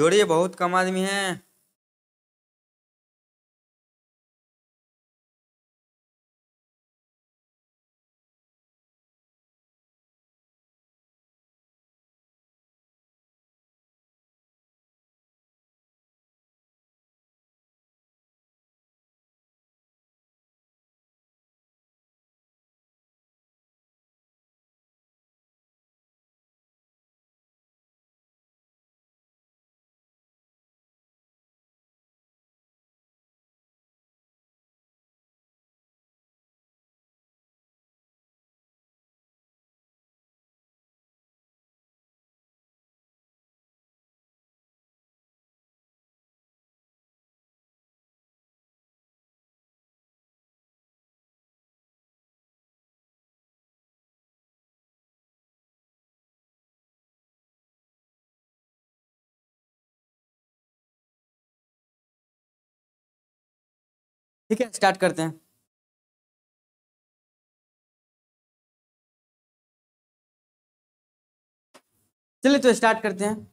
जोड़िए बहुत कम आदमी हैं ठीक है स्टार्ट करते हैं चलिए तो स्टार्ट करते हैं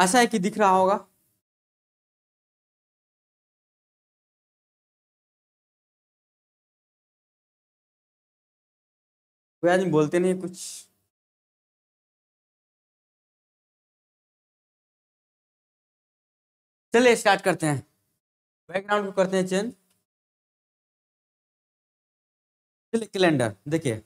ऐसा है कि दिख रहा होगा कोई आदमी बोलते नहीं कुछ चलिए स्टार्ट करते हैं बैकग्राउंड को करते हैं चेंज चलिए कैलेंडर देखिए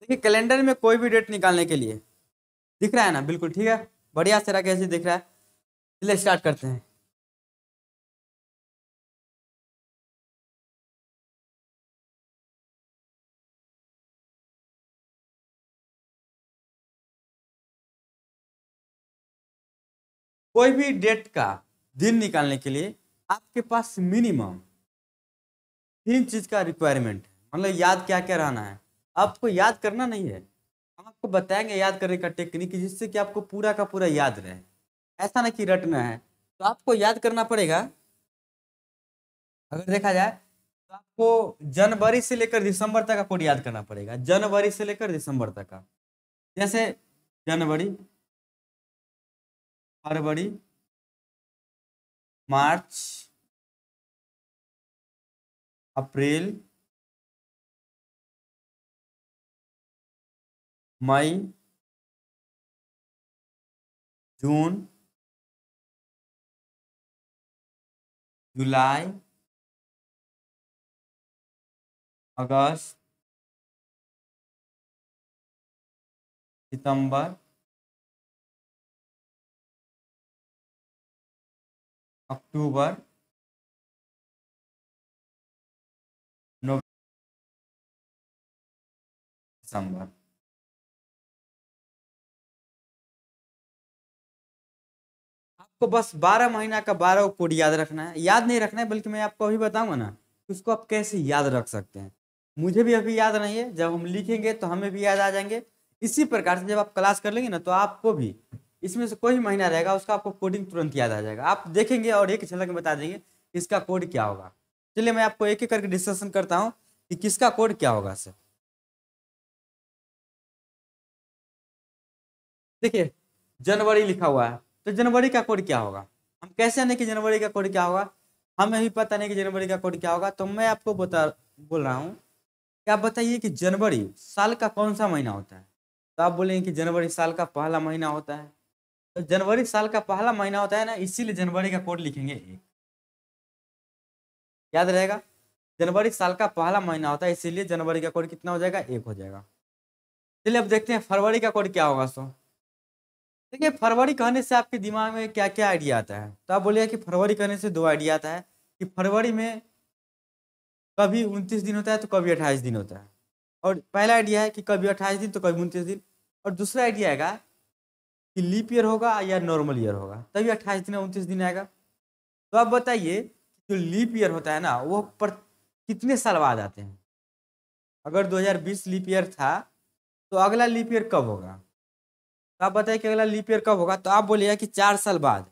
देखिए कैलेंडर में कोई भी डेट निकालने के लिए दिख रहा है ना बिल्कुल ठीक है बढ़िया से रहा कैसे दिख रहा है चलिए स्टार्ट करते हैं कोई भी डेट का दिन निकालने के लिए आपके पास मिनिमम तीन चीज़ का रिक्वायरमेंट है मतलब याद क्या क्या रहना है आपको याद करना नहीं है हम आपको बताएंगे याद करने का टेक्निक जिससे कि आपको पूरा का पूरा याद रहे ऐसा ना कि रटना है तो आपको याद करना पड़ेगा अगर देखा जाए तो आपको जनवरी से लेकर दिसंबर तक का कोड याद करना पड़ेगा जनवरी से लेकर दिसंबर तक का जैसे जनवरी फरवरी मार्च अप्रैल मई जून जुलाई अगस्त सितंबर अक्टूबर दिसंबर आपको बस बारह महीना का बारह कोड याद रखना है याद नहीं रखना है बल्कि मैं आपको अभी बताऊंगा ना उसको आप कैसे याद रख सकते हैं मुझे भी अभी याद नहीं है जब हम लिखेंगे तो हमें भी याद आ जाएंगे इसी प्रकार से जब आप क्लास कर लेंगे ना तो आपको भी इसमें से कोई भी महीना रहेगा उसका आपको कोडिंग तुरंत याद आ जाएगा आप देखेंगे और एक झलक में बता देंगे इसका कोड क्या होगा चलिए मैं आपको एक एक करके डिस्कशन करता हूँ कि किसका कोड क्या होगा सर देखिए जनवरी लिखा हुआ है तो जनवरी का कोड क्या होगा हम कैसे आने कि जनवरी का कोड क्या होगा हमें भी पता नहीं कि जनवरी का कोड क्या होगा तो मैं आपको बता बोल रहा हूँ कि आप बताइए कि जनवरी साल का कौन सा महीना होता है तो आप बोलेंगे कि जनवरी साल का पहला महीना होता है तो जनवरी साल का पहला महीना होता है ना इसीलिए जनवरी का कोड लिखेंगे एक याद रहेगा जनवरी साल का पहला महीना होता है इसीलिए जनवरी का कोड कितना हो जाएगा एक हो जाएगा चलिए अब देखते हैं फरवरी का कोड क्या होगा सो देखिए फरवरी कहने से आपके दिमाग में क्या क्या आइडिया आता है तो आप बोलिए कि फरवरी कहने से दो आइडिया आता है कि फरवरी में कभी उनतीस दिन होता है तो कभी अट्ठाईस दिन होता है और पहला आइडिया है कि कभी अट्ठाईस दिन तो कभी उनतीस दिन और दूसरा आइडिया आएगा कि लीप ईयर होगा या नॉर्मल ईयर होगा तभी अट्ठाईस दिन उनतीस दिन आएगा तो आप बताइए जो लीप ईयर होता है ना वो पर कितने साल बाद आते हैं अगर 2020 लीप ईयर था तो अगला लीप ईयर कब होगा तो आप बताइए कि अगला लीप ईयर कब होगा तो आप बोलिएगा कि चार साल बाद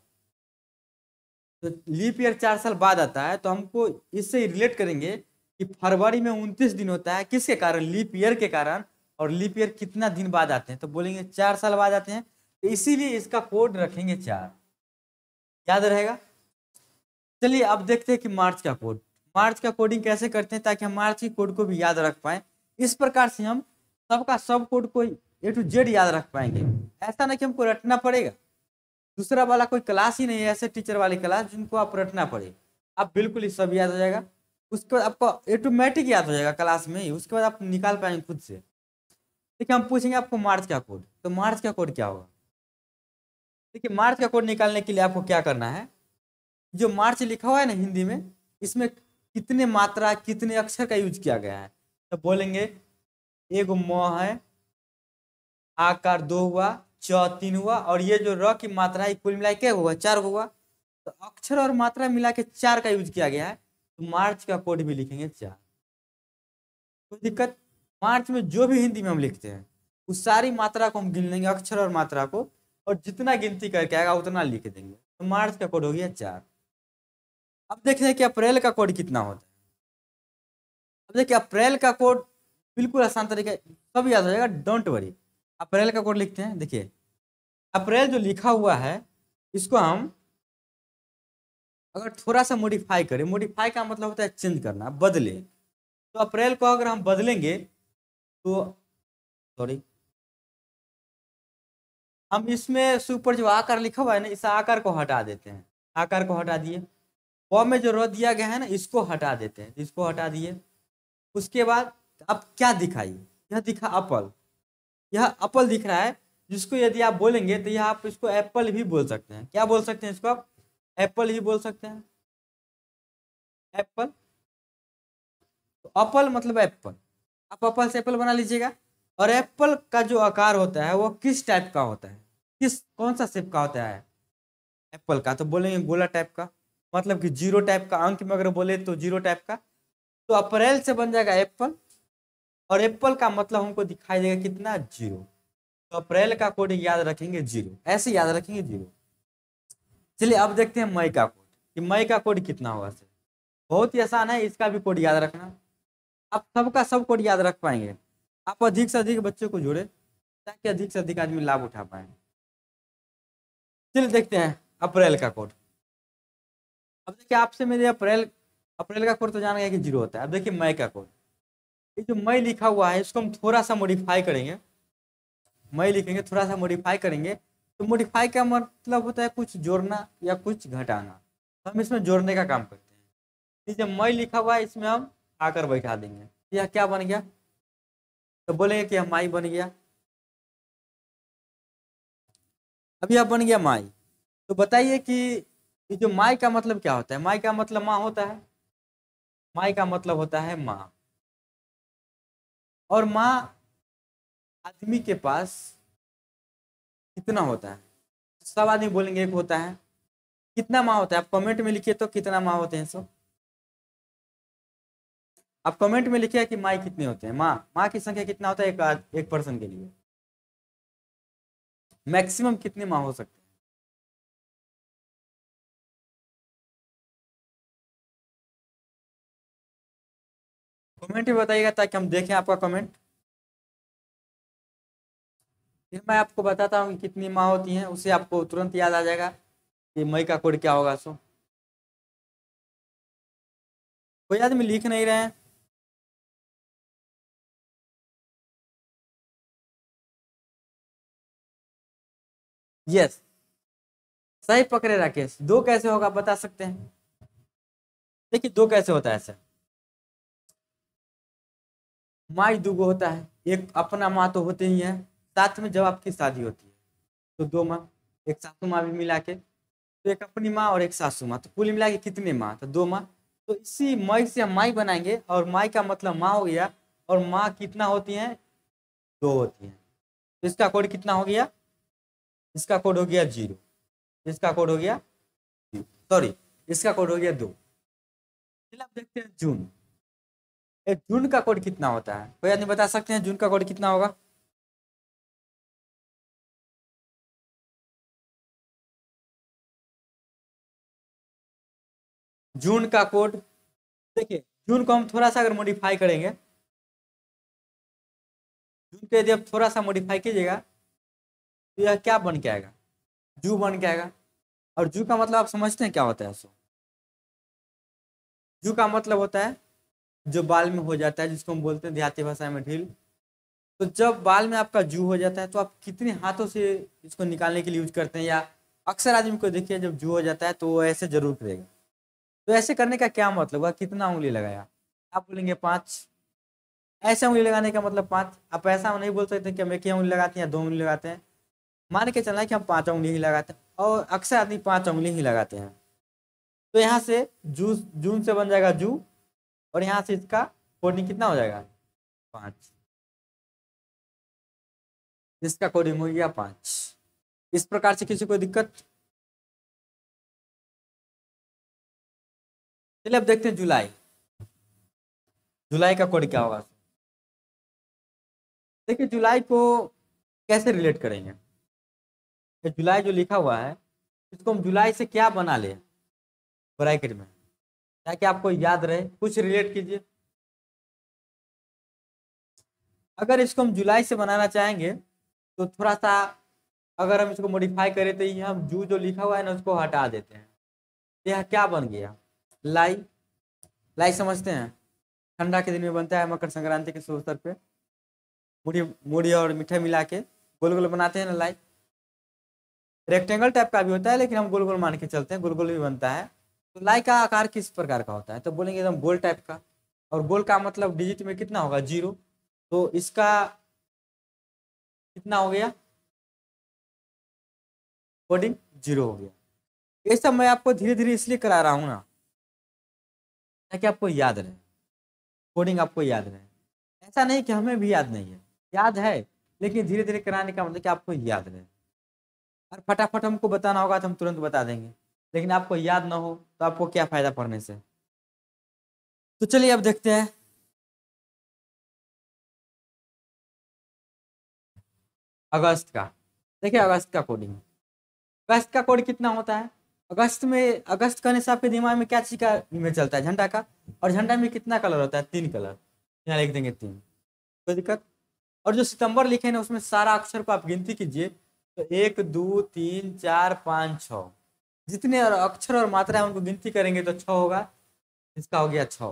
तो लीप ईयर चार साल बाद आता है तो हमको इससे रिलेट करेंगे कि फरवरी में उनतीस दिन होता है किसके कारण लीप ईयर के कारण और लीप ईयर कितना दिन बाद आते हैं तो बोलेंगे चार साल बाद आते हैं तो इसीलिए इसका कोड रखेंगे चार याद रहेगा चलिए अब देखते हैं कि मार्च का कोड मार्च का कोडिंग कैसे करते हैं ताकि हम मार्च के कोड को भी याद रख पाए इस प्रकार से हम सबका सब कोड को ए टू जेड याद रख पाएंगे ऐसा ना कि हमको रटना पड़ेगा दूसरा वाला कोई क्लास ही नहीं है ऐसे टीचर वाली क्लास जिनको आप रटना पड़े आप बिल्कुल ही सब याद हो जाएगा उसके बाद आपको ऑटोमेटिक याद हो जाएगा क्लास में ही उसके बाद आप निकाल पाएंगे खुद से देखिए हम पूछेंगे आपको मार्च का कोड तो मार्च का कोड क्या होगा देखिए मार्च का कोड निकालने के लिए आपको क्या करना है जो मार्च लिखा हुआ है ना हिंदी में इसमें कितने मात्रा कितने अक्षर का यूज किया गया है तो बोलेंगे एक म है आकार दो हुआ च तीन हुआ और ये जो र की मात्रा है कुल मिला के हुआ चार हुआ तो अक्षर और मात्रा मिला के चार का यूज किया गया है तो मार्च का कोड भी लिखेंगे चार कोई तो दिक्कत मार्च में जो भी हिंदी में हम लिखते हैं उस सारी मात्रा को हम गिन लेंगे अक्षर और मात्रा को और जितना गिनती करके आएगा उतना लिख देंगे तो मार्च का कोड हो गया चार अब हैं कि अप्रैल का कोड कितना होता है अब देखिए अप्रैल का कोड बिल्कुल आसान तरीके सब याद हो जाएगा डोंट वरी अप्रैल का कोड लिखते हैं देखिए अप्रैल जो लिखा हुआ है इसको हम अगर थोड़ा सा मोडिफाई करें मोडिफाई का मतलब होता है चेंज करना बदले तो अप्रैल को अगर हम बदलेंगे तो सॉरी हम इसमें सुपर जो आकार लिखा हुआ है ना इस आकार को हटा देते हैं आकार को हटा दिए व में जो र दिया गया है ना इसको हटा देते हैं इसको हटा दिए उसके बाद अब क्या दिखाई यह दिखा अपल यह अपल दिख रहा है जिसको यदि आप बोलेंगे तो यह आप इसको एप्पल भी बोल सकते हैं क्या बोल सकते हैं इसको आप एप्पल ही बोल सकते हैं एप्पल तो अपल मतलब एप्पल आप अपल से एप्पल बना लीजिएगा और एप्पल का जो आकार होता है वो किस टाइप का होता है किस कौन सा शेप का होता है एप्पल का तो बोलेंगे गोला टाइप का मतलब कि जीरो टाइप का अंक में अगर बोले तो जीरो टाइप का तो अप्रैल से बन जाएगा एप्पल और एप्पल का मतलब हमको दिखाई देगा कितना जीरो तो अप्रैल का कोड याद रखेंगे जीरो ऐसे याद रखेंगे जीरो चलिए अब देखते हैं मई का कोड कि मई का कोड कितना होगा सर बहुत ही आसान है इसका भी कोड याद रखना आप सबका सब कोड याद रख पाएंगे आप अधिक से अधिक बच्चों को जोड़े ताकि अधिक से अधिक आदमी लाभ उठा पाए चलिए देखते हैं अप्रैल का कोड अब देखिए आपसे मेरे अप्रैल अप्रैल का कोड तो जाना गए कि जीरो होता है अब देखिए मई का कोड ये जो मई लिखा हुआ है इसको हम थोड़ा सा मॉडिफाई करेंगे मई लिखेंगे थोड़ा सा मॉडिफाई करेंगे तो मॉडिफाई का मतलब होता है कुछ जोड़ना या कुछ घटाना तो हम इसमें जोड़ने का काम करते हैं ये जो मई लिखा हुआ है इसमें हम आकर बैठा देंगे यह क्या बन गया तो बोलेंगे कि माई बन गया अब यह बन गया माई तो बताइए कि ये जो माई का मतलब क्या होता है माई का मतलब माँ होता है माई का मतलब होता है माँ और माँ आदमी के पास कितना होता है सब आदमी बोलेंगे एक होता है कितना माँ होता है आप कमेंट में लिखिए तो कितना माँ होते हैं सब आप कमेंट में लिखिए कि माई कितने होते हैं माँ माँ की संख्या कितना होता है एक एक पर्सन के लिए मैक्सिमम कितने माँ हो सकते हैं कमेंट भी बताइएगा ताकि हम देखें आपका कमेंट फिर मैं आपको बताता हूँ कितनी माँ होती हैं उसे आपको तुरंत याद आ जाएगा कि मई का कोड क्या होगा सो कोई आदमी लिख नहीं रहे हैं यस सही पकड़े राकेश दो कैसे होगा बता सकते हैं देखिए दो कैसे होता है सर माई दुगो होता है एक अपना माँ तो होते ही है साथ में जब आपकी शादी होती है तो दो माँ एक सासू माँ भी मिला के तो एक अपनी माँ और एक सासू माँ तो कुल मिला के कितने माँ तो दो माँ तो इसी मई से हम माई बनाएंगे और माई का मतलब माँ हो गया और माँ कितना होती है दो होती है तो इसका कोड कितना हो गया इसका कोड हो गया जीरो इसका कोड हो गया सॉरी इसका कोड हो गया दो आप देखते हैं जून जून का कोड कितना होता है कोई आदमी बता सकते हैं जून का कोड कितना होगा जून का कोड देखिए जून को हम थोड़ा सा अगर मॉडिफाई करेंगे जून को यदि आप थोड़ा सा मॉडिफाई कीजिएगा तो यह क्या बन के आएगा जू बन के आएगा और जू का मतलब आप समझते हैं क्या होता है सो जू का मतलब होता है जो बाल में हो जाता है जिसको हम बोलते हैं देहाती भाषा में ढील तो जब बाल में आपका जू हो जाता है तो आप कितने हाथों से इसको निकालने के लिए यूज करते हैं या अक्सर आदमी को देखिए जब जू हो जाता है तो वो ऐसे जरूर करेगा तो ऐसे करने का क्या मतलब हुआ कितना उंगली लगाया आप बोलेंगे पाँच ऐसे उंगली लगाने का मतलब पाँच आप ऐसा नहीं बोल सकते कि हम एक ही उंगली लगाते हैं या दो उंगली लगाते हैं मान के चलना है कि हम पाँच उंगली ही लगाते हैं और अक्सर आदमी पाँच उंगली ही लगाते हैं तो यहाँ से जू जून से बन जाएगा जू और यहाँ से इसका कोडिंग कितना हो जाएगा पाँच इसका कोडिंग हो गया पाँच इस प्रकार से किसी को दिक्कत चलिए अब देखते हैं जुलाई जुलाई का कोड क्या होगा देखिए जुलाई को कैसे रिलेट करेंगे जुलाई जो लिखा हुआ है इसको हम जुलाई से क्या बना ले ब्रैकेट में ताकि आपको याद रहे कुछ रिलेट कीजिए अगर इसको हम जुलाई से बनाना चाहेंगे तो थोड़ा सा अगर हम इसको मॉडिफाई करें तो यहाँ हम जू जो लिखा हुआ है ना उसको हटा देते हैं यह क्या बन गया लाई लाई समझते हैं ठंडा के दिन में बनता है मकर संक्रांति के अवसर पे मुड़ी मुड़ी और मीठा मिला के गोल गोल बनाते हैं ना लाई रेक्टेंगल टाइप का भी होता है लेकिन हम गोल गोल मान के चलते हैं गोल गोल भी बनता है तो लाई का आकार किस प्रकार का होता है तो बोलेंगे एकदम गोल टाइप का और गोल का मतलब डिजिट में कितना होगा जीरो तो इसका कितना हो गया कोडिंग जीरो हो गया ये सब मैं आपको धीरे धीरे इसलिए करा रहा हूँ ना ताकि आपको याद रहे कोडिंग आपको याद रहे ऐसा नहीं कि हमें भी याद नहीं है याद है लेकिन धीरे धीरे कराने का मतलब कि आपको याद रहे और फटाफट हमको बताना होगा तो हम तुरंत बता देंगे लेकिन आपको याद ना हो तो आपको क्या फायदा पढ़ने से तो चलिए अब देखते हैं अगस्त का देखिए अगस्त का कोडिंग अगस्त का कोड कितना होता है अगस्त में अगस्त कहने से आपके दिमाग में क्या चीज का में चलता है झंडा का और झंडा में कितना कलर होता है तीन कलर यहाँ लिख देंगे तीन कोई दिक्कत और जो सितंबर लिखे ना उसमें सारा अक्षर को आप गिनती कीजिए तो एक दो तीन चार पाँच छ जितने और अक्षर और मात्रा है उनको गिनती करेंगे तो छ होगा इसका हो गया छ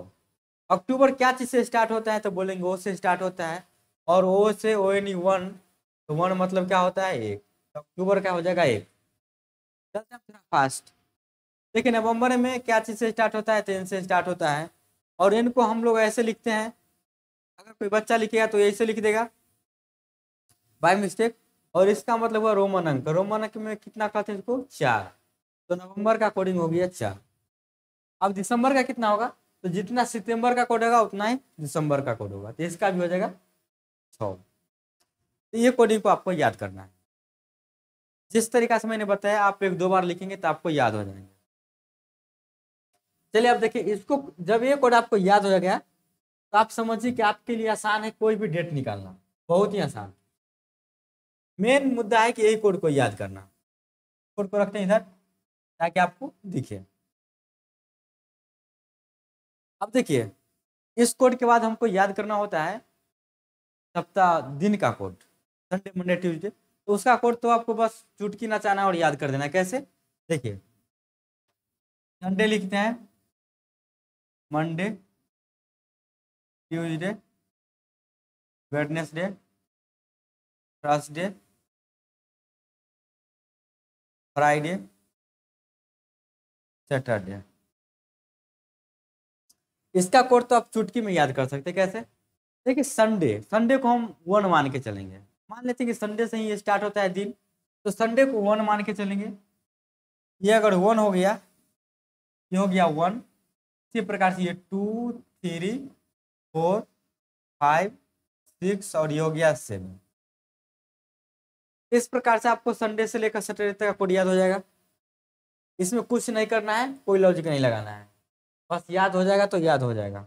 अक्टूबर क्या चीज़ से स्टार्ट होता है तो बोलेंगे ओ से स्टार्ट होता है और ओ से ओ एन वन तो वन मतलब क्या होता है एक तो अक्टूबर का हो जाएगा एक चलते हैं थोड़ा फास्ट देखिए नवंबर में क्या चीज़ से स्टार्ट होता है तो एन से स्टार्ट होता है और एन को हम लोग ऐसे लिखते हैं अगर कोई बच्चा लिखेगा तो ऐसे लिख देगा बाय मिस्टेक और इसका मतलब हुआ रोमन अंक तो रोमन अंक में कितना कहते हैं इसको चार तो नवंबर का अकॉर्डिंग हो गया चार अब दिसंबर का कितना होगा तो जितना सितंबर का कोड होगा उतना ही दिसंबर का कोड होगा तो इसका भी हो जाएगा छ तो ये कोडिंग को आपको याद करना है जिस तरीका से मैंने बताया आप एक दो बार लिखेंगे तो आपको याद हो जाएंगे चलिए आप देखिए इसको जब ये कोड आपको याद हो गया तो आप समझिए कि आपके लिए आसान है कोई भी डेट निकालना बहुत ही आसान मेन मुद्दा है कि यही कोड को याद करना कोड को रखते हैं इधर ताकि आपको दिखे अब देखिए इस कोड के बाद हमको याद करना होता है सप्ताह दिन का कोड संडे मंडे ट्यूजडे तो उसका कोड तो आपको बस चुटकी नचाना और याद कर देना कैसे देखिए संडे लिखते हैं Monday Tuesday Wednesday Thursday Friday Saturday इसका कोड तो आप चुटकी में याद कर सकते कैसे देखिए संडे संडे को हम वन मान के चलेंगे मान लेते हैं कि संडे से ही स्टार्ट होता है दिन तो संडे को वन मान के चलेंगे ये अगर वन हो गया ये हो गया वन इसी प्रकार से ये two three four five six और ये हो गया सेवन इस प्रकार से आपको संडे से लेकर सैटरडे तक कोड याद हो जाएगा इसमें कुछ नहीं करना है कोई लॉजिक नहीं लगाना है बस याद हो जाएगा तो याद हो जाएगा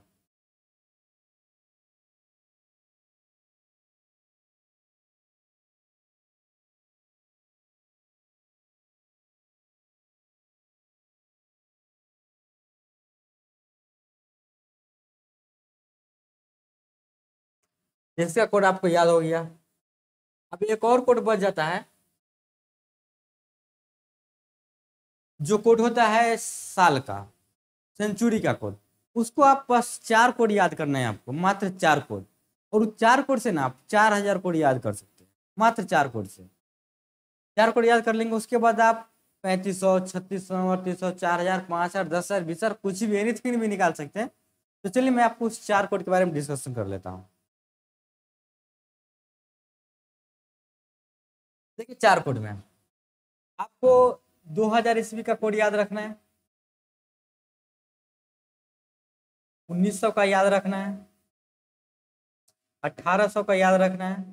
जिसका कोड आपको याद हो गया अब एक और कोड बच जाता है जो कोड होता है साल का सेंचुरी का कोड उसको आप बस चार कोड याद करना है आपको मात्र चार कोड और उस चार कोड से ना आप चार हजार कोड याद कर सकते हैं मात्र चार कोड से चार कोड याद कर लेंगे उसके बाद आप पैंतीस सौ छत्तीस सौ अड़तीस सौ चार हजार पाँच हजार दस हजार बीस हजार कुछ भी एनीथिंग भी निकाल सकते हैं तो चलिए मैं आपको उस चार कोड के बारे में डिस्कशन कर लेता हूँ देखिए चार कोड में आपको 2000 हजार ईस्वी का कोड याद रखना है 1900 का याद रखना है 1800 का याद रखना है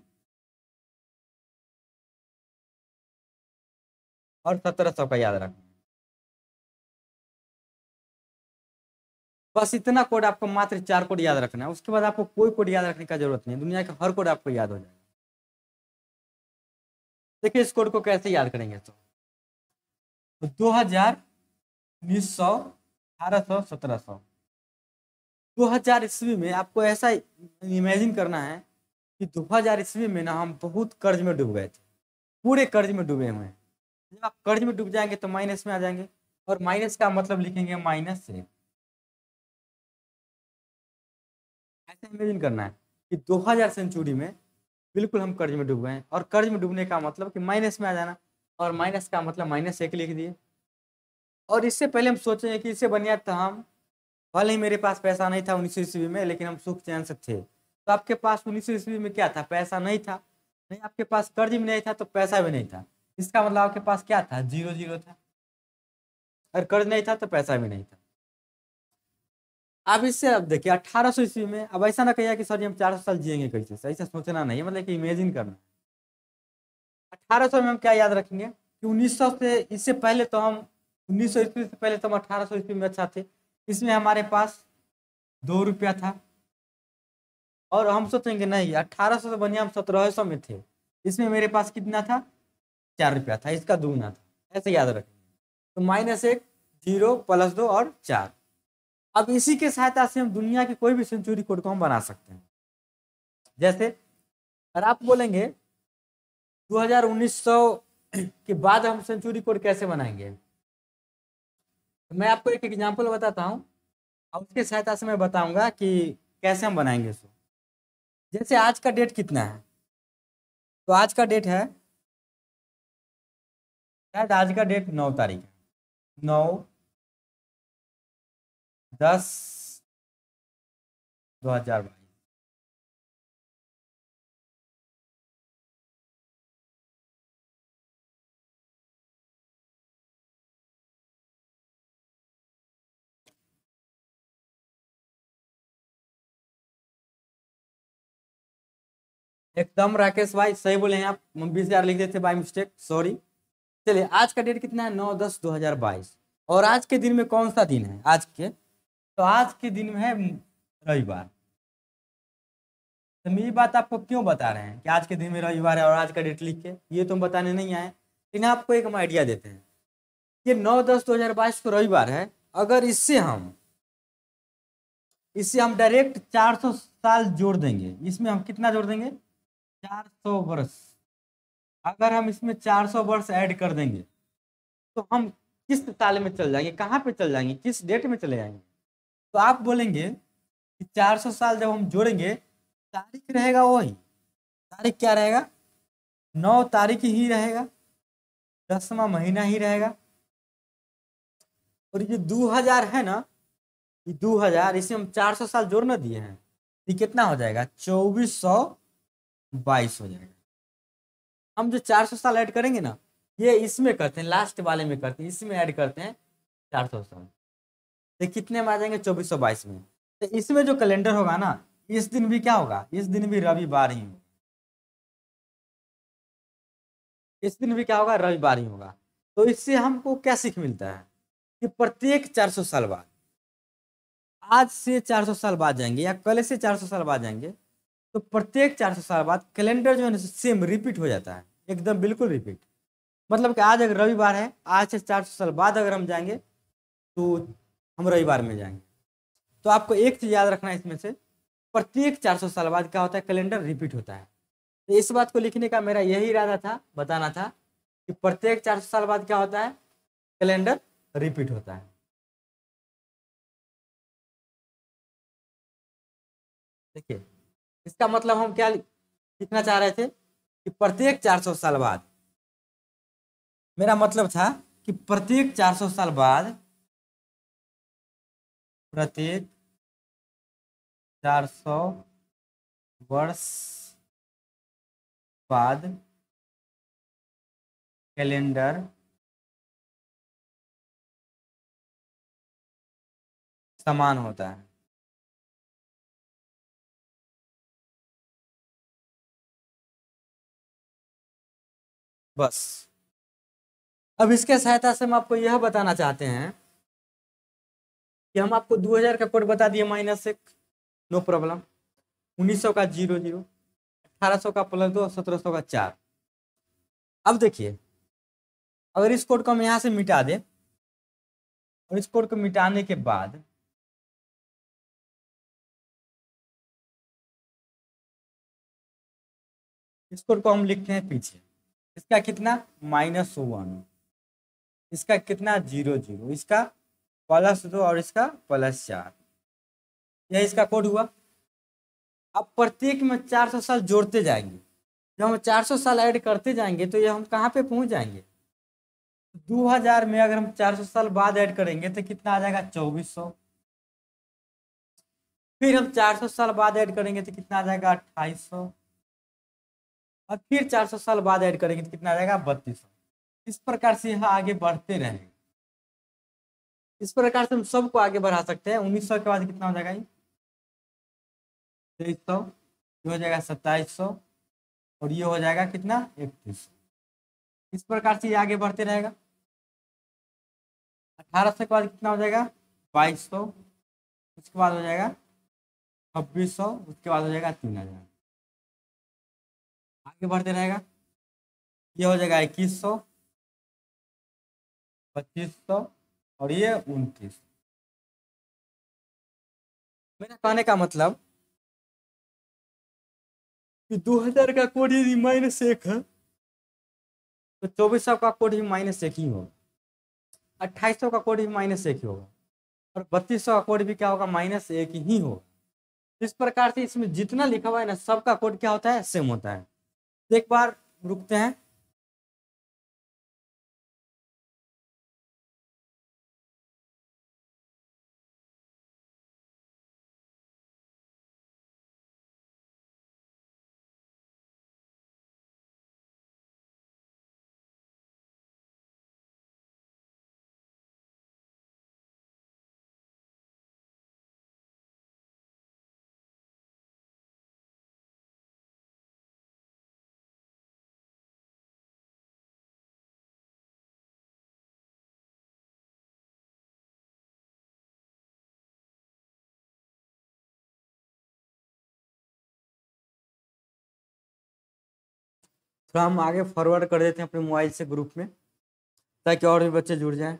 और 1700 का याद रखना है बस इतना कोड आपको मात्र चार कोड याद रखना है उसके बाद आपको कोई कोड याद रखने का जरूरत नहीं दुनिया का हर कोड आपको याद हो जाएगा देखिए इस कोड को कैसे याद करेंगे तो, तो दो हजार उन्नीस सौ अठारह सौ सत्रह सौ दो हजार ईस्वी में आपको ऐसा इमेजिन करना है कि दो हजार ईस्वी में ना हम बहुत कर्ज में डूब गए थे पूरे कर्ज में डूबे हुए हैं जब आप कर्ज में डूब जाएंगे तो माइनस में आ जाएंगे और माइनस का मतलब लिखेंगे माइनस से ऐसा इमेजिन करना है कि दो हजार सेंचुरी में बिल्कुल हम कर्ज में डूब गए और कर्ज में डूबने का मतलब कि माइनस में आ जाना और माइनस का मतलब माइनस एक लिख दिए और इससे पहले हम सोचेंगे कि इससे बनिया था तो हम भले ही मेरे पास पैसा नहीं था उन्नीस ईस्वी में लेकिन हम सुख चैन से थे तो आपके पास उन्नीस ईस्वी में क्या था पैसा नहीं था नहीं आपके पास कर्ज भी नहीं था तो पैसा भी नहीं था इसका मतलब आपके पास क्या था जीरो जीरो था और कर्ज नहीं था तो पैसा भी नहीं था अब इससे अब देखिए अठारह सौ ईस्वी में अब ऐसा ना कहिए कि सर जी हम चार सौ साल जिएंगे कैसे ऐसा सोचना नहीं है मतलब कि इमेजिन करना अट्ठारह सौ में हम क्या याद रखेंगे कि उन्नीस सौ से इससे पहले तो हम उन्नीस सौ ईस्वी से पहले तो हम अठारह सौ ईस्वी में अच्छा थे इसमें हमारे पास दो रुपया था और हम सोचेंगे नहीं अट्ठारह सौ से बनिया हम सत्रह सौ में थे इसमें मेरे पास कितना था चार रुपया था इसका दोगुना था ऐसे याद रखेंगे तो माइनस एक जीरो प्लस दो और चार अब इसी के सहायता से हम दुनिया की कोई भी सेंचुरी कोड को हम बना सकते हैं जैसे अगर आप बोलेंगे 2019 के बाद हम सेंचुरी कोड कैसे बनाएंगे तो मैं आपको एक एग्जांपल बताता हूँ और उसके सहायता से मैं बताऊंगा कि कैसे हम बनाएंगे इसको जैसे आज का डेट कितना है तो आज का डेट है शायद आज का डेट नौ तारीख है नौ दस दो हजार बाईस एकदम राकेश भाई सही बोले हैं आप बीस हजार लिख देते बाय मिस्टेक सॉरी चलिए आज का डेट कितना है नौ दस दो हजार बाईस और आज के दिन में कौन सा दिन है आज के तो आज के दिन में है रविवार तो हम ये बात आपको क्यों बता रहे हैं कि आज के दिन में रविवार है और आज का डेट लिख के ये तो हम बताने नहीं आए लेकिन आपको एक हम आइडिया देते हैं ये नौ दस दो हजार बाईस को रविवार है अगर इससे हम इससे हम डायरेक्ट 400 साल जोड़ देंगे इसमें हम कितना जोड़ देंगे 400 वर्ष अगर हम इसमें 400 वर्ष ऐड कर देंगे तो हम किस साल में चल जाएंगे कहाँ पे चल जाएंगे किस डेट में चले जाएंगे तो आप बोलेंगे कि 400 साल जब हम जोड़ेंगे तारीख रहेगा वही तारीख क्या रहेगा नौ तारीख ही रहेगा दसवा महीना ही रहेगा और ये दो हजार है ना ये दो हजार इसे हम चार सौ साल जोड़ना दिए हैं ये कितना हो जाएगा चौबीस सौ बाईस हो जाएगा हम जो चार सौ साल ऐड करेंगे ना ये इसमें करते हैं लास्ट वाले में करते हैं इसमें ऐड करते हैं चार सौ साल तो कितने में आ जाएंगे चौबीस सौ बाईस में तो इसमें जो कैलेंडर होगा ना इस दिन भी क्या होगा इस दिन भी रविवार ही होगा इस दिन भी क्या होगा रविवार ही होगा तो इससे हमको क्या सीख मिलता है कि प्रत्येक 400 साल बाद आज से 400 साल बाद जाएंगे या कल से 400 साल बाद जाएंगे तो प्रत्येक 400 साल बाद कैलेंडर जो है ना सेम रिपीट हो जाता है एकदम बिल्कुल रिपीट मतलब कि आज अगर रविवार है आज से 400 साल बाद अगर हम जाएंगे तो हम रविवार में जाएंगे तो आपको एक चीज़ याद रखना है इसमें से प्रत्येक 400 साल बाद क्या होता है कैलेंडर रिपीट होता है तो इस बात को लिखने का मेरा यही इरादा था बताना था कि प्रत्येक 400 साल बाद क्या होता है कैलेंडर रिपीट होता है देखिए इसका मतलब हम क्या लिखना चाह रहे थे कि प्रत्येक 400 साल बाद मेरा मतलब था कि प्रत्येक 400 साल बाद प्रत्येक चार सौ वर्ष बाद कैलेंडर समान होता है बस अब इसके सहायता से हम आपको यह बताना चाहते हैं कि हम आपको 2000 का कोड बता दिए माइनस एक नो प्रॉब्लम 1900 का जीरो जीरो 1800 का प्लस दो सत्रह सौ का चार अब देखिए अगर इस कोड को हम यहाँ से मिटा दें और इस कोड को मिटाने के बाद इस कोड को हम लिखते हैं पीछे इसका कितना माइनस वन इसका कितना जीरो जीरो इसका प्लस दो और इसका प्लस चार यह इसका कोड हुआ अब प्रत्येक में चार सौ साल जोड़ते जाएंगे जब हम चार सौ साल ऐड करते जाएंगे तो यह हम कहाँ पे पहुँच जाएंगे 2000 में अगर हम 400 साल बाद ऐड करेंगे तो कितना आ जाएगा 2400 फिर हम 400 साल बाद ऐड करेंगे तो कितना आ जाएगा 2800 और फिर 400 साल बाद ऐड करेंगे तो कितना आ जाएगा सौ इस प्रकार से यह आगे बढ़ते रहेंगे इस प्रकार से हम सबको आगे बढ़ा सकते हैं उन्नीस सौ के बाद कितना हो जाएगा ये तेईस सौ ये हो जाएगा सत्ताईस सौ और ये हो जाएगा कितना इकतीस इस प्रकार से ये आगे बढ़ते रहेगा अठारह सौ के बाद कितना हो जाएगा बाईस सौ उसके बाद हो जाएगा छब्बीस सौ उसके बाद हो जाएगा तीन हजार आगे बढ़ते रहेगा ये हो जाएगा इक्कीस सौ पच्चीस सौ और ये उनतीस मेरा कहने का मतलब कि 2000 का कोड यदि माइनस एक है तो चौबीस सौ का कोड ही माइनस एक ही होगा अट्ठाईस सौ का कोड ही माइनस एक ही होगा और बत्तीस सौ का कोड भी क्या होगा माइनस एक ही होगा इस प्रकार से इसमें जितना लिखा हुआ है ना सबका कोड क्या होता है सेम होता है एक बार रुकते हैं थोड़ा हम आगे फॉरवर्ड कर देते हैं अपने मोबाइल से ग्रुप में ताकि और भी बच्चे जुड़ जाएं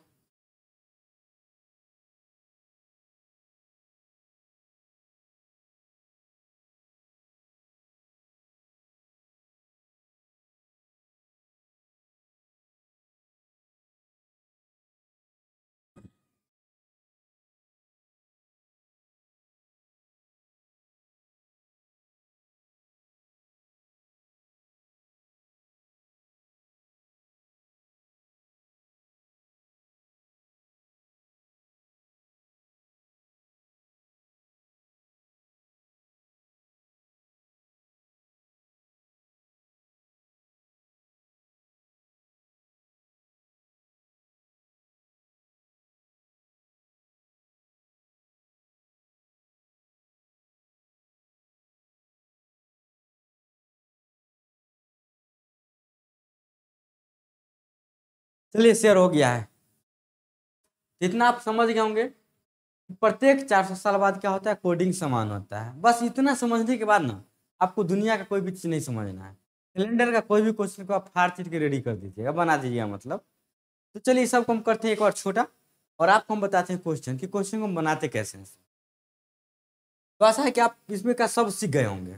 चलिए शेयर हो गया है इतना आप समझ गए होंगे प्रत्येक 400 साल बाद क्या होता है कोडिंग समान होता है बस इतना समझने के बाद ना आपको दुनिया का कोई भी चीज़ नहीं समझना है कैलेंडर का कोई भी क्वेश्चन को आप हार चीज के रेडी कर दीजिएगा बना दीजिएगा मतलब तो चलिए सब को हम करते हैं एक और छोटा और आपको हम बताते हैं क्वेश्चन कि क्वेश्चन को हम बनाते कैसे हैं तो आशा है कि आप इसमें का सब सीख गए होंगे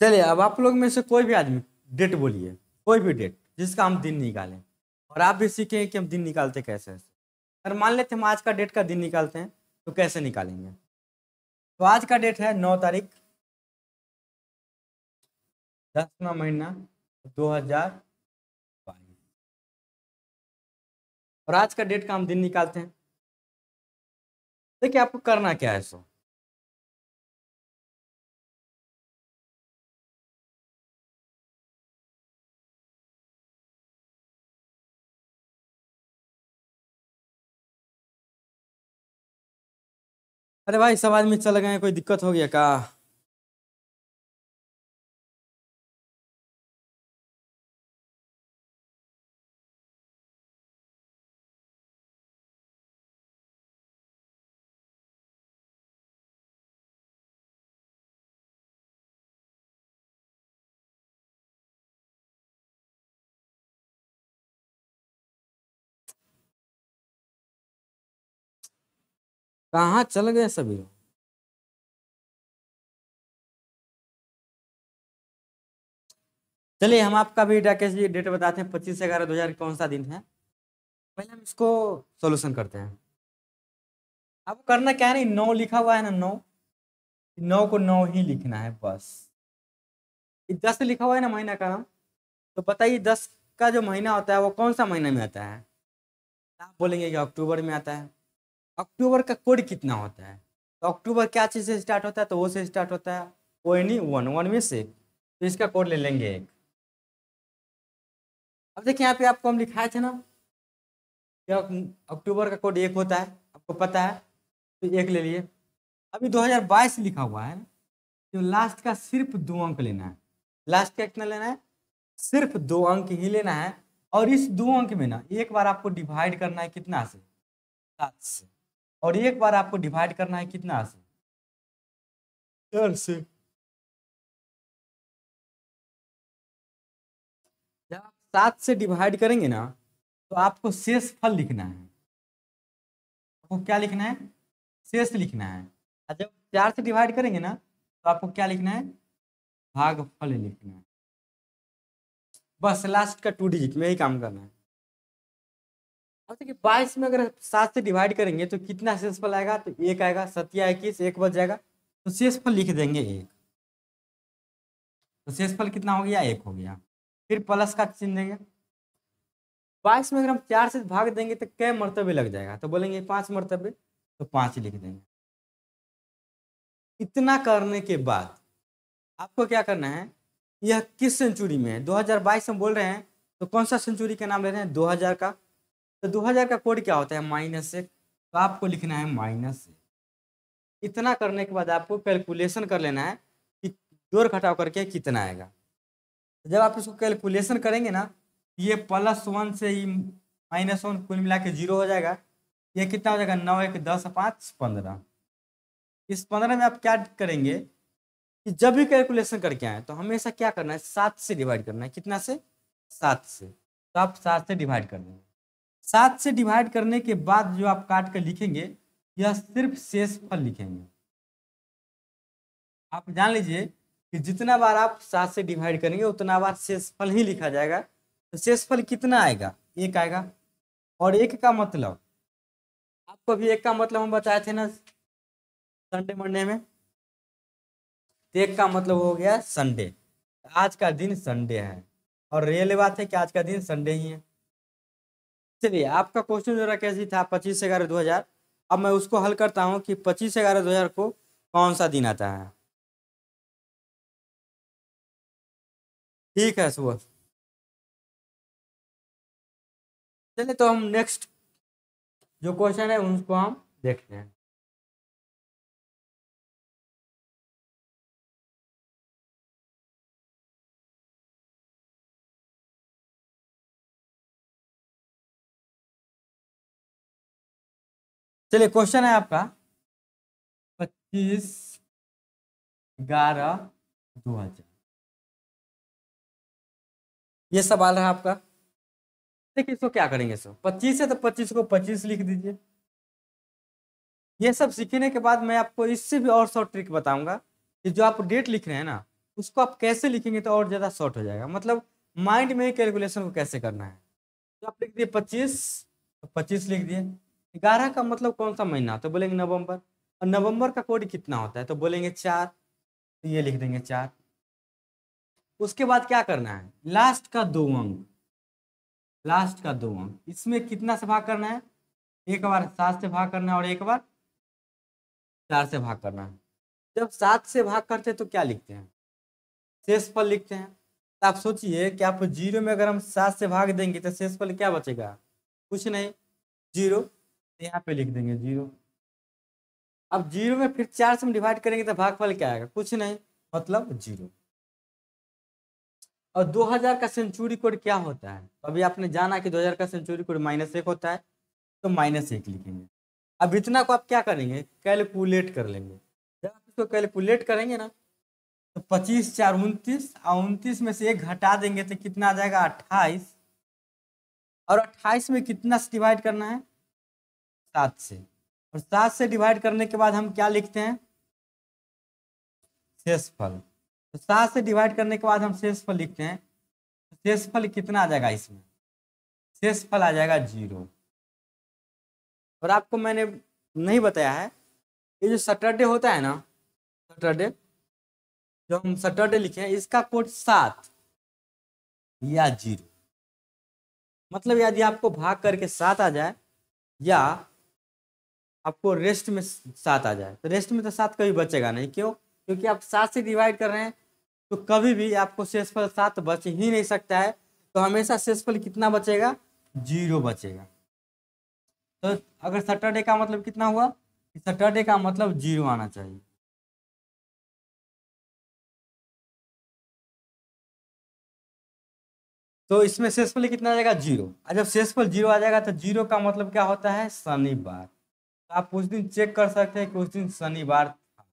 चलिए अब आप लोग में से कोई भी आदमी डेट बोलिए कोई भी डेट जिसका हम दिन निकालें और आप भी सीखें कि हम दिन निकालते कैसे अगर मान लेते हम आज का डेट का दिन निकालते हैं तो कैसे निकालेंगे तो आज का डेट है नौ तारीख दसवा महीना दो हजार बाईस और आज का डेट का हम दिन निकालते हैं देखिए आपको करना क्या है सो अरे भाई सब आदमी चले गए कोई दिक्कत हो गया का कहाँ चल गए सभी लोग चलिए हम आपका भी डाकेश जी डेट बताते हैं पच्चीस ग्यारह दो हजार कौन सा दिन है पहले हम इसको सोल्यूशन करते हैं अब करना क्या है नहीं नौ लिखा हुआ है ना नौ नौ को नौ ही लिखना है बस दस लिखा हुआ है ना महीना का नाम तो बताइए दस का जो महीना होता है वो कौन सा महीने में आता है आप बोलेंगे कि अक्टूबर में आता है अक्टूबर का कोड कितना होता है तो अक्टूबर क्या चीज़ से स्टार्ट होता है तो वो से स्टार्ट होता है ओ ई वन वन में से तो इसका कोड ले लेंगे एक अब देखिए यहाँ पे आपको हम लिखाए थे ना कि अक्टूबर का कोड एक होता है आपको पता है तो एक ले लिए अभी 2022 लिखा हुआ है ना तो लास्ट का सिर्फ दो अंक लेना है लास्ट का कितना लेना है सिर्फ दो अंक ही लेना है और इस दो अंक में ना एक बार आपको डिवाइड करना है कितना से सात से और एक बार आपको डिवाइड करना है कितना से चार से जब आप सात से डिवाइड करेंगे ना तो आपको शेष फल लिखना है आपको क्या लिखना है शेष लिखना है और जब चार से डिवाइड करेंगे ना तो आपको क्या लिखना है भागफल लिखना है बस लास्ट का टू डिजिट में ही काम करना है अब देखिए बाईस में अगर सात से डिवाइड करेंगे तो कितना शेषफल आएगा तो एक आएगा सत्या इक्कीस एक बच जाएगा तो शेषफल लिख देंगे एक तो शेषफल कितना हो गया एक हो गया फिर प्लस का चिन्ह देंगे बाईस में अगर हम चार से भाग देंगे तो कै मर्तव्य लग जाएगा तो बोलेंगे पांच मर्तव्य तो पांच लिख देंगे इतना करने के बाद आपको क्या करना है यह किस सेंचुरी में है 2022 हम बोल रहे हैं तो कौन सा सेंचुरी का नाम ले रहे हैं 2000 का तो दो हज़ार का कोड क्या होता है माइनस एक तो आपको लिखना है माइनस एक इतना करने के बाद आपको कैलकुलेशन कर लेना है कि जोर घटाव करके कितना आएगा तो जब आप इसको कैलकुलेशन करेंगे ना तो ये प्लस वन से ही माइनस वन कुल मिला के जीरो हो जाएगा ये कितना हो जाएगा नौ एक दस पाँच पंद्रह इस पंद्रह में आप क्या करेंगे कि जब भी कैलकुलेशन करके आए तो हमेशा क्या करना है सात से डिवाइड करना है कितना से सात से तो आप सात से डिवाइड कर देंगे सात से डिवाइड करने के बाद जो आप काट कर लिखेंगे यह सिर्फ शेष फल लिखेंगे आप जान लीजिए कि जितना बार आप सात से डिवाइड करेंगे उतना बार शेष फल ही लिखा जाएगा तो शेष फल कितना आएगा एक आएगा और एक का मतलब आपको भी एक का मतलब हम बताए थे ना संडे मंडे में तो एक का मतलब हो गया संडे आज का दिन संडे है और रियल बात है कि आज का दिन संडे ही है चलिए आपका क्वेश्चन जो कैसी था पच्चीस ग्यारह दो हजार अब मैं उसको हल करता हूँ कि पच्चीस ग्यारह दो हजार को कौन सा दिन आता है ठीक है सुबह चलिए तो हम नेक्स्ट जो क्वेश्चन है उनको हम देखते हैं चलिए क्वेश्चन है आपका पच्चीस ग्यारह दो हजार ये सवाल है आपका देखिए इसको क्या करेंगे सो पच्चीस है तो पच्चीस को पच्चीस लिख दीजिए ये सब सीखने के बाद मैं आपको इससे भी और शॉर्ट ट्रिक बताऊंगा कि जो आप डेट लिख रहे हैं ना उसको आप कैसे लिखेंगे तो और ज़्यादा शॉर्ट हो जाएगा मतलब माइंड में कैलकुलेशन को कैसे करना है तो आप लिख दिए पच्चीस तो पच्चीस लिख दिए ग्यारह का मतलब कौन सा महीना तो बोलेंगे नवंबर और नवंबर का कोड कितना होता है तो बोलेंगे चार तो ये लिख देंगे चार उसके बाद क्या करना है लास्ट का दो अंक लास्ट का दो अंक इसमें कितना से भाग करना है एक बार सात से भाग करना है और एक बार चार से भाग करना है जब सात से भाग करते हैं तो क्या लिखते हैं शेष फल लिखते हैं तो आप सोचिए कि आप जीरो में अगर हम सात से भाग देंगे तो शेष फल क्या बचेगा कुछ नहीं जीरो यहाँ पे लिख देंगे जीरो अब जीरो में फिर चार से हम डिवाइड करेंगे तो भागफल क्या आएगा कुछ नहीं मतलब जीरो और 2000 का सेंचुरी कोड क्या होता है तो अभी आपने जाना कि 2000 का सेंचुरी कोड माइनस एक होता है तो माइनस एक लिखेंगे अब इतना को आप क्या करेंगे कैलकुलेट कर लेंगे जब आप इसको कैलकुलेट करेंगे ना तो 25 चार उनतीस और उनतीस में से एक घटा देंगे तो कितना आ जाएगा 28 और अट्ठाईस में कितना से डिवाइड करना है सात से और सात से डिवाइड करने के बाद हम क्या लिखते हैं शेषफल तो सात से डिवाइड करने के बाद हम शेषफल लिखते हैं तो शेषफल कितना आ जाएगा इसमें शेषफल आ जाएगा जीरो और आपको मैंने नहीं बताया है ये जो सैटरडे होता है ना सैटरडे जो हम सैटरडे लिखे हैं इसका कोड सात या जीरो मतलब यदि आपको भाग करके सात आ जाए या आपको रेस्ट में सात आ जाए तो रेस्ट में तो सात कभी बचेगा नहीं क्यों क्योंकि आप सात से डिवाइड कर रहे हैं तो कभी भी आपको शेषफल सात बच ही नहीं सकता है तो हमेशा शेषफल कितना बचेगा जीरो बचेगा तो अगर सैटरडे का मतलब कितना हुआ सैटरडे का मतलब जीरो आना चाहिए तो इसमें शेषफल कितना आ जाएगा जीरो जब शेषफल जीरो आ जाएगा तो जीरो का मतलब क्या होता है शनिवार आप उस दिन चेक कर सकते हैं कि उस दिन शनिवार था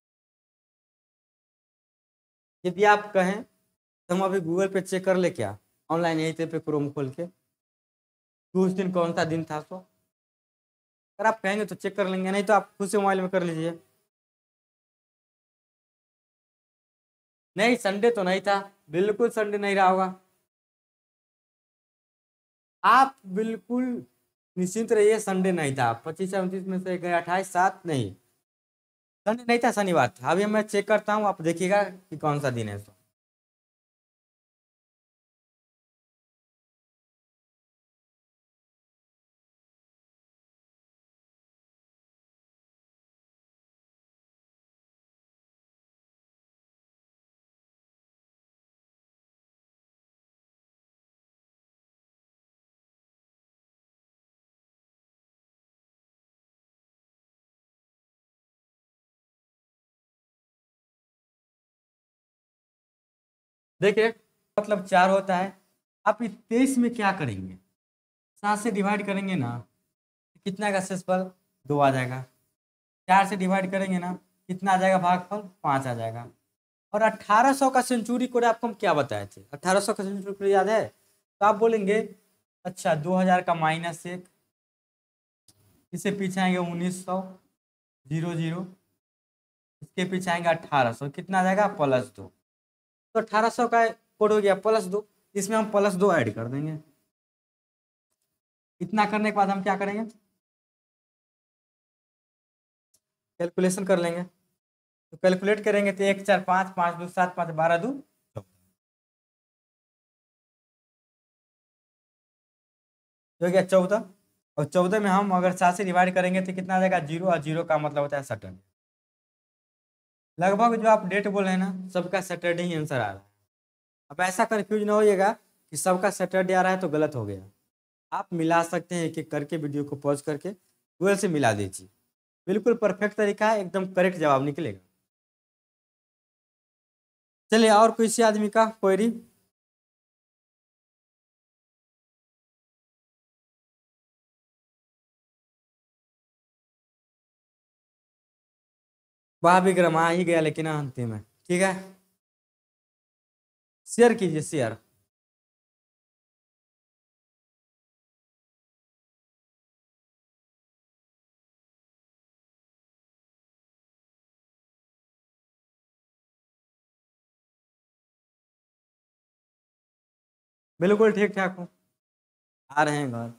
यदि आप कहें तो हम अभी गूगल पे चेक कर ले क्या ऑनलाइन यही पे क्रोम खोल के कि उस दिन कौन सा दिन था सो अगर आप कहेंगे तो चेक कर लेंगे नहीं तो आप खुद से मोबाइल में कर लीजिए नहीं संडे तो नहीं था बिल्कुल संडे नहीं रहा होगा आप बिल्कुल निश्चिंत रहिए संडे नहीं था पच्चीस उनतीस में से गए अट्ठाईस सात नहीं संडे नहीं था शनिवार था अभी मैं चेक करता हूँ आप देखिएगा कि कौन सा दिन है सो देखिए मतलब चार होता है आप तेईस में क्या करेंगे सात से डिवाइड करेंगे ना कितना का शेषफल दो आ जाएगा चार से डिवाइड करेंगे ना कितना आ जाएगा भागफल पाँच आ जाएगा और सौ का सेंचुरी कोड आपको हम क्या बताए थे अट्ठारह सौ का सेंचुरी कोड याद है तो आप बोलेंगे अच्छा दो हजार का माइनस एक इससे पीछे आएंगे उन्नीस सौ जीरो जीरो इसके पीछे आएंगे अट्ठारह सौ कितना आ जाएगा प्लस दो तो अठारह सौ का कोड हो गया प्लस दो इसमें हम प्लस दो ऐड कर देंगे इतना करने के बाद हम क्या करेंगे कैलकुलेशन कर लेंगे तो कैलकुलेट करेंगे तो एक चार पाँच पाँच दो सात पाँच बारह दो हो गया चौदह और चौदह में हम अगर सात से डिवाइड करेंगे तो कितना आ जाएगा जीरो और जीरो का मतलब होता है सटन लगभग जो आप डेट बोले हैं ना सबका सैटरडे ही आंसर आ रहा है अब ऐसा कन्फ्यूज ना होइएगा कि सबका सैटरडे आ रहा है तो गलत हो गया आप मिला सकते हैं कि करके वीडियो को पॉज करके गूगल से मिला दीजिए बिल्कुल परफेक्ट तरीका है एकदम करेक्ट जवाब निकलेगा चलिए और किसी आदमी का क्वेरी वह विक्रम आ ही गया लेकिन अंतिम है ठीक है शेयर कीजिए शेयर बिल्कुल ठीक ठाक हूँ आ रहे हैं घर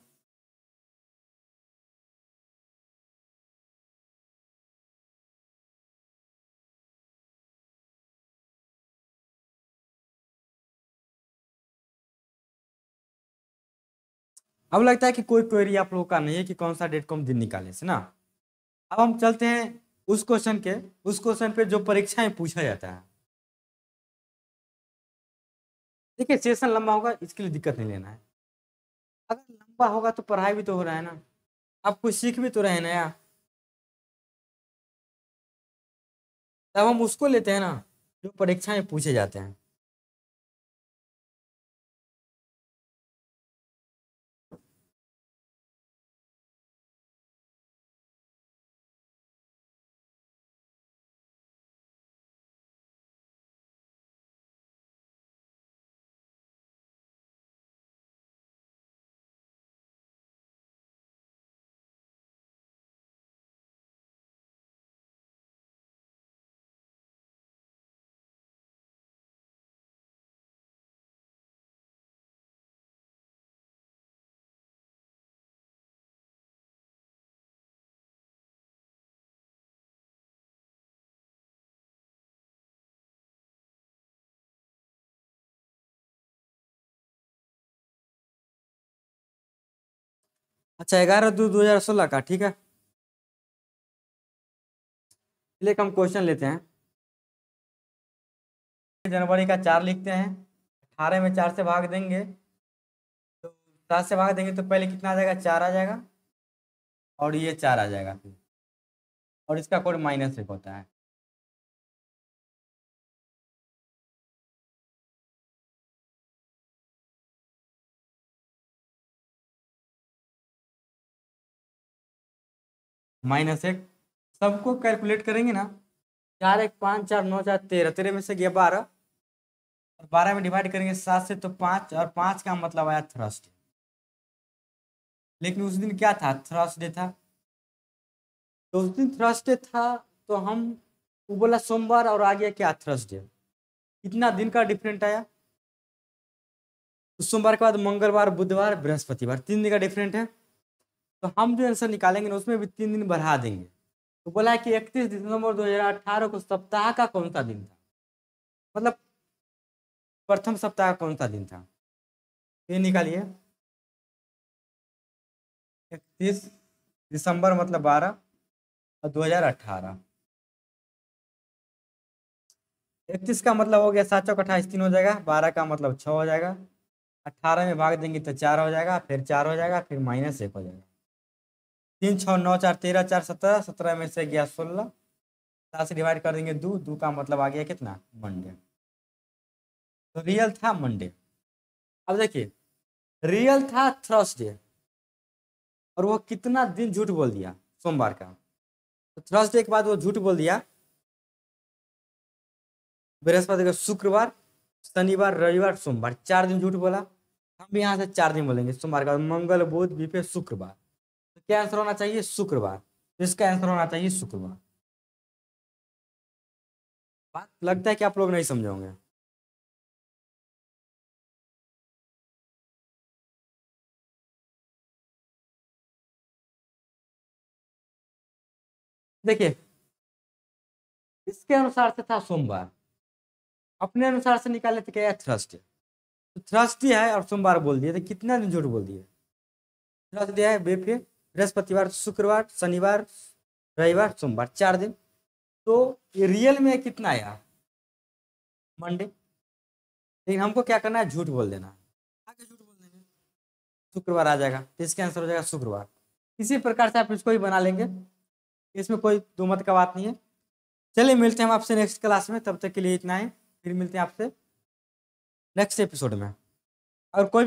अब लगता है कि कोई क्वेरी आप लोगों का नहीं है कि कौन सा डेट को हम दिन निकाले से ना अब हम चलते हैं उस क्वेश्चन के उस क्वेश्चन पे जो परीक्षाएं पूछा जाता है देखिए सेशन लंबा होगा इसके लिए दिक्कत नहीं लेना है अगर लंबा होगा तो पढ़ाई भी तो हो रहा है ना आप कुछ सीख भी तो रहे नया तब हम उसको लेते हैं ना जो परीक्षाएं पूछे जाते हैं अच्छा ग्यारह दो दो हजार सोलह का ठीक है चलिए हम क्वेश्चन लेते हैं जनवरी का चार लिखते हैं अठारह में चार से भाग देंगे तो चार से भाग देंगे तो पहले कितना आ जाएगा चार आ जाएगा और ये चार आ जाएगा फिर और इसका कोड माइनस एक होता है माइनस एक सबको कैलकुलेट करेंगे ना चार एक पाँच चार नौ चार तेरह तेरह में से गया बारह और बारह में डिवाइड करेंगे सात से तो पाँच और पाँच का मतलब आया थर्सडे लेकिन उस दिन क्या था थर्सडे था तो उस दिन थर्सडे था तो हम वो बोला सोमवार और आ गया क्या थर्सडे कितना दिन का डिफरेंट आया तो सोमवार के बाद मंगलवार बुधवार बृहस्पतिवार तीन दिन का डिफरेंट है तो हम जो आंसर निकालेंगे ना उसमें भी तीन दिन बढ़ा देंगे तो बोला है कि इकतीस दिसंबर अठारह को सप्ताह का कौन सा दिन था मतलब प्रथम सप्ताह का कौन सा दिन था ये निकालिए इकतीस दिसंबर मतलब बारह और दो हजार अठारह इकतीस का मतलब हो गया सात चौक अट्ठाईस तीन हो जाएगा बारह का मतलब छः हो जाएगा अट्ठारह में भाग देंगे तो चार हो जाएगा फिर चार हो जाएगा फिर माइनस एक हो जाएगा तीन छः नौ चार तेरह चार सत्रह सत्रह में से गया सोलह सात से डिवाइड कर देंगे दो दो का मतलब आ गया कितना मंडे तो रियल था मंडे अब देखिए रियल था थर्सडे और वो कितना दिन झूठ बोल दिया सोमवार का तो थर्सडे के बाद वो झूठ बोल दिया बृहस्पति शुक्रवार शनिवार रविवार सोमवार चार दिन झूठ बोला हम भी यहाँ से चार दिन बोलेंगे सोमवार का मंगल बुध बीपे शुक्रवार क्या आंसर होना चाहिए शुक्रवार इसका आंसर होना चाहिए शुक्रवार बात लगता है कि आप लोग नहीं समझोगे देखिए इसके अनुसार से था सोमवार अपने अनुसार से निकाले थे क्या थर्सडे तो थर्सडे है और सोमवार बोल दिए तो कितना दिन झूठ बोल दिए थर्सडे है बेफे बृहस्पतिवार शुक्रवार शनिवार रविवार सोमवार चार दिन तो ये रियल में कितना आया मंडे लेकिन हमको क्या करना है झूठ बोल देना आगे झूठ बोल देंगे शुक्रवार आ जाएगा तो इसका आंसर हो जाएगा शुक्रवार इसी प्रकार से आप इसको ही बना लेंगे इसमें कोई दो मत का बात नहीं है चलिए मिलते हैं हम आपसे नेक्स्ट क्लास में तब तक के लिए इतना है फिर मिलते हैं आपसे नेक्स्ट एपिसोड में और कोई